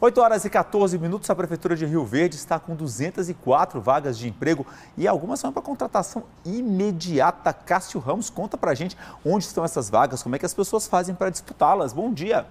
8 horas e 14 minutos, a Prefeitura de Rio Verde está com 204 vagas de emprego e algumas são para contratação imediata. Cássio Ramos, conta para gente onde estão essas vagas, como é que as pessoas fazem para disputá-las. Bom dia!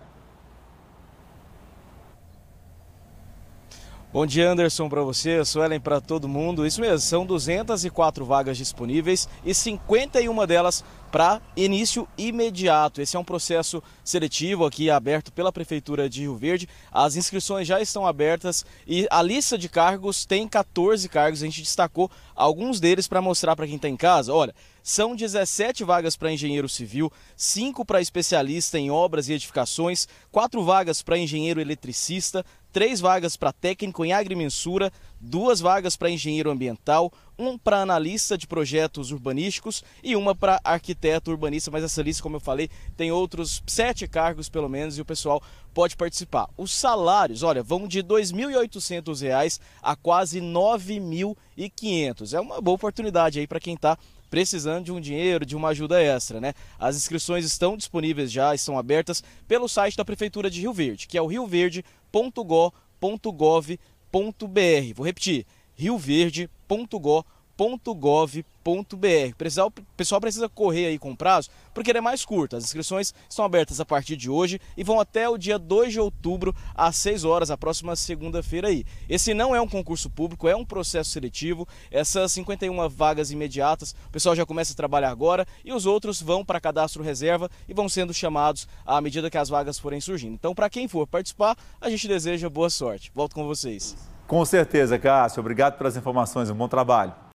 Bom dia, Anderson, para você, Suelen, para todo mundo. Isso mesmo, são 204 vagas disponíveis e 51 delas para início imediato. Esse é um processo seletivo aqui aberto pela Prefeitura de Rio Verde. As inscrições já estão abertas e a lista de cargos tem 14 cargos. A gente destacou alguns deles para mostrar para quem está em casa. Olha, são 17 vagas para engenheiro civil, 5 para especialista em obras e edificações, 4 vagas para engenheiro eletricista, 3 vagas para técnico em agrimensura, 2 vagas para engenheiro ambiental, 1 para analista de projetos urbanísticos e uma para arquiteto urbanista. Mas essa lista, como eu falei, tem outros 7 cargos pelo menos e o pessoal pode participar. Os salários, olha, vão de R$ 2.800 a quase R$ 9.500. É uma boa oportunidade aí para quem está precisando de um dinheiro, de uma ajuda extra, né? As inscrições estão disponíveis já, estão abertas pelo site da Prefeitura de Rio Verde, que é o rioverde.gov.br. Vou repetir, rioverde.gov.br .gov.br. O pessoal precisa correr aí com o prazo, porque ele é mais curto. As inscrições estão abertas a partir de hoje e vão até o dia 2 de outubro, às 6 horas, a próxima segunda-feira aí. Esse não é um concurso público, é um processo seletivo. Essas 51 vagas imediatas, o pessoal já começa a trabalhar agora e os outros vão para cadastro reserva e vão sendo chamados à medida que as vagas forem surgindo. Então, para quem for participar, a gente deseja boa sorte. Volto com vocês. Com certeza, Cássio. Obrigado pelas informações. Um bom trabalho.